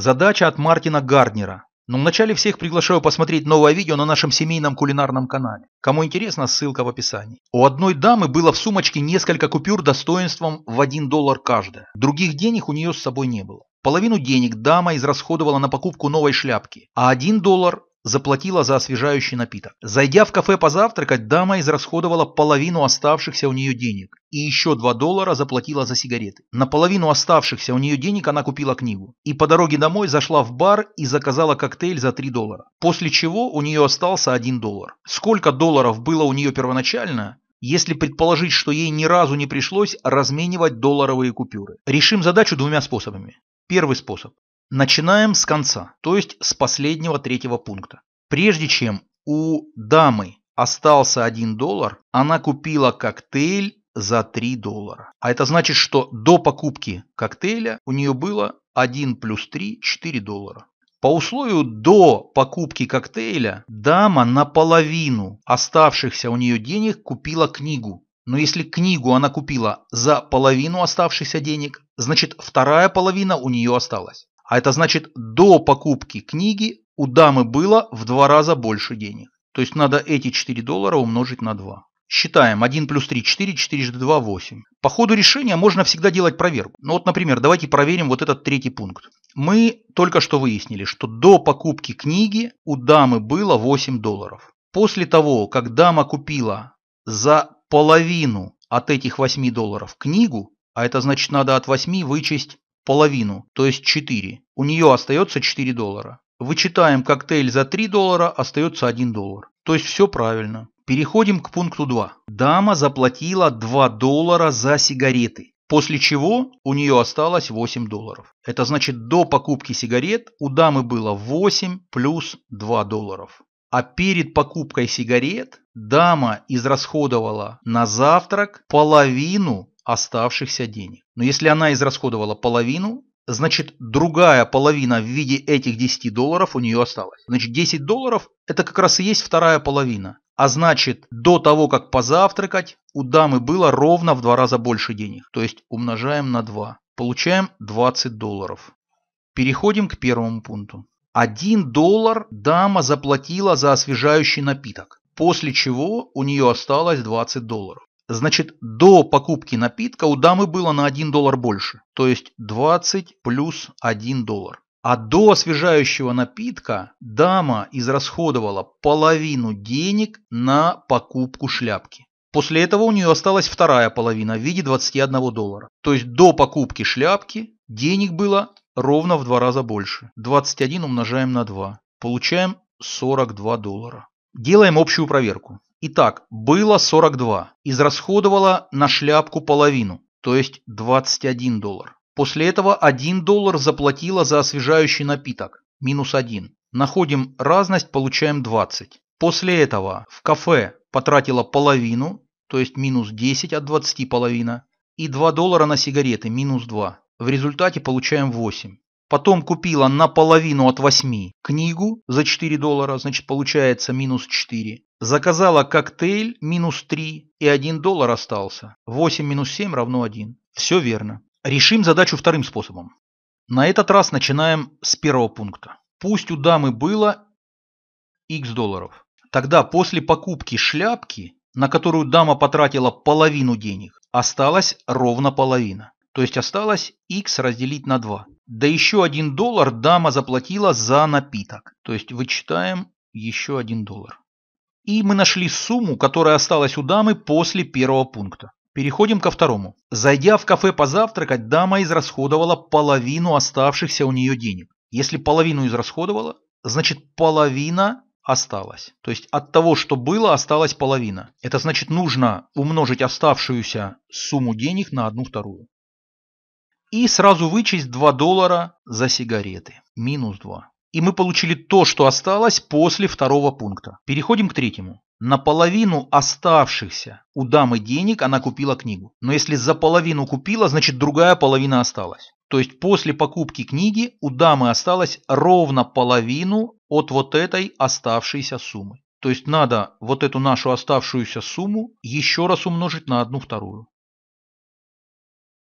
Задача от Мартина Гарднера. Но вначале всех приглашаю посмотреть новое видео на нашем семейном кулинарном канале. Кому интересно, ссылка в описании. У одной дамы было в сумочке несколько купюр достоинством в 1 доллар каждая. Других денег у нее с собой не было. Половину денег дама израсходовала на покупку новой шляпки, а 1 доллар заплатила за освежающий напиток. Зайдя в кафе позавтракать, дама израсходовала половину оставшихся у нее денег и еще 2 доллара заплатила за сигареты. На половину оставшихся у нее денег она купила книгу и по дороге домой зашла в бар и заказала коктейль за 3 доллара, после чего у нее остался 1 доллар. Сколько долларов было у нее первоначально, если предположить, что ей ни разу не пришлось разменивать долларовые купюры? Решим задачу двумя способами. Первый способ. Начинаем с конца, то есть с последнего третьего пункта. Прежде чем у дамы остался 1 доллар, она купила коктейль за 3 доллара. А это значит, что до покупки коктейля у нее было 1 плюс 3 – 4 доллара. По условию до покупки коктейля дама наполовину оставшихся у нее денег купила книгу. Но если книгу она купила за половину оставшихся денег, значит вторая половина у нее осталась. А это значит, до покупки книги у дамы было в два раза больше денег. То есть надо эти 4 доллара умножить на 2. Считаем 1 плюс 3 – 4, 4 2 – 8. По ходу решения можно всегда делать проверку. Ну вот, например, давайте проверим вот этот третий пункт. Мы только что выяснили, что до покупки книги у дамы было 8 долларов. После того, как дама купила за половину от этих 8 долларов книгу, а это значит надо от 8 вычесть половину, то есть 4. У нее остается 4 доллара. Вычитаем коктейль за 3 доллара, остается 1 доллар. То есть все правильно. Переходим к пункту 2. Дама заплатила 2 доллара за сигареты. После чего у нее осталось 8 долларов. Это значит до покупки сигарет у дамы было 8 плюс 2 долларов. А перед покупкой сигарет дама израсходовала на завтрак половину оставшихся денег. Но если она израсходовала половину, значит другая половина в виде этих 10 долларов у нее осталась. Значит 10 долларов это как раз и есть вторая половина. А значит до того, как позавтракать, у дамы было ровно в два раза больше денег. То есть умножаем на 2. Получаем 20 долларов. Переходим к первому пункту. 1 доллар дама заплатила за освежающий напиток, после чего у нее осталось 20 долларов. Значит, до покупки напитка у дамы было на 1 доллар больше, то есть 20 плюс 1 доллар. А до освежающего напитка дама израсходовала половину денег на покупку шляпки. После этого у нее осталась вторая половина в виде 21 доллара. То есть до покупки шляпки денег было ровно в два раза больше. 21 умножаем на 2. Получаем 42 доллара. Делаем общую проверку. Итак, было 42. Израсходовала на шляпку половину, то есть 21 доллар. После этого 1 доллар заплатила за освежающий напиток, минус 1. Находим разность, получаем 20. После этого в кафе потратила половину, то есть минус 10 от 20 половина, и 2 доллара на сигареты, минус 2. В результате получаем 8. Потом купила наполовину от 8 книгу за 4 доллара, значит получается минус 4. Заказала коктейль минус 3 и 1 доллар остался. 8 минус 7 равно 1. Все верно. Решим задачу вторым способом. На этот раз начинаем с первого пункта. Пусть у дамы было x долларов. Тогда после покупки шляпки, на которую дама потратила половину денег, осталось ровно половина. То есть осталось x разделить на 2. Да еще 1 доллар дама заплатила за напиток. То есть вычитаем еще 1 доллар. И мы нашли сумму, которая осталась у дамы после первого пункта. Переходим ко второму. Зайдя в кафе позавтракать, дама израсходовала половину оставшихся у нее денег. Если половину израсходовала, значит половина осталась. То есть от того, что было, осталась половина. Это значит нужно умножить оставшуюся сумму денег на одну вторую. И сразу вычесть 2 доллара за сигареты. Минус 2. И мы получили то, что осталось после второго пункта. Переходим к третьему. На половину оставшихся у дамы денег она купила книгу. Но если за половину купила, значит другая половина осталась. То есть после покупки книги у дамы осталось ровно половину от вот этой оставшейся суммы. То есть надо вот эту нашу оставшуюся сумму еще раз умножить на одну вторую.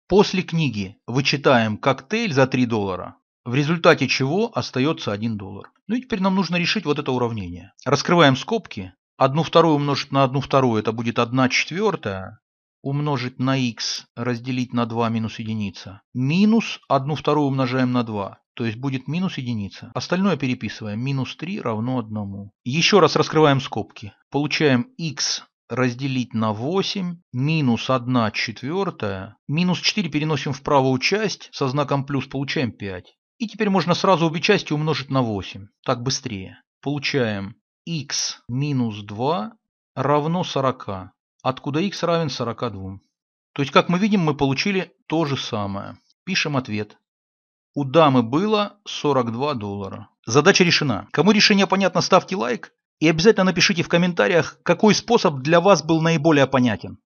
После книги вычитаем коктейль за 3 доллара, в результате чего остается 1 доллар. Ну и теперь нам нужно решить вот это уравнение. Раскрываем скобки. 1 вторую умножить на 1 вторую, это будет 1 четвертая. Умножить на x, разделить на 2 минус единица. Минус 1 вторую умножаем на 2. То есть будет минус единица. Остальное переписываем. Минус 3 равно 1. Еще раз раскрываем скобки. Получаем x разделить на 8, минус 1 четвертая. Минус 4 переносим в правую часть, со знаком плюс получаем 5. И теперь можно сразу обе части умножить на 8. Так быстрее. Получаем x минус 2 равно 40, откуда x равен 42. То есть, как мы видим, мы получили то же самое. Пишем ответ. У дамы было 42 доллара. Задача решена. Кому решение понятно, ставьте лайк. И обязательно напишите в комментариях, какой способ для вас был наиболее понятен.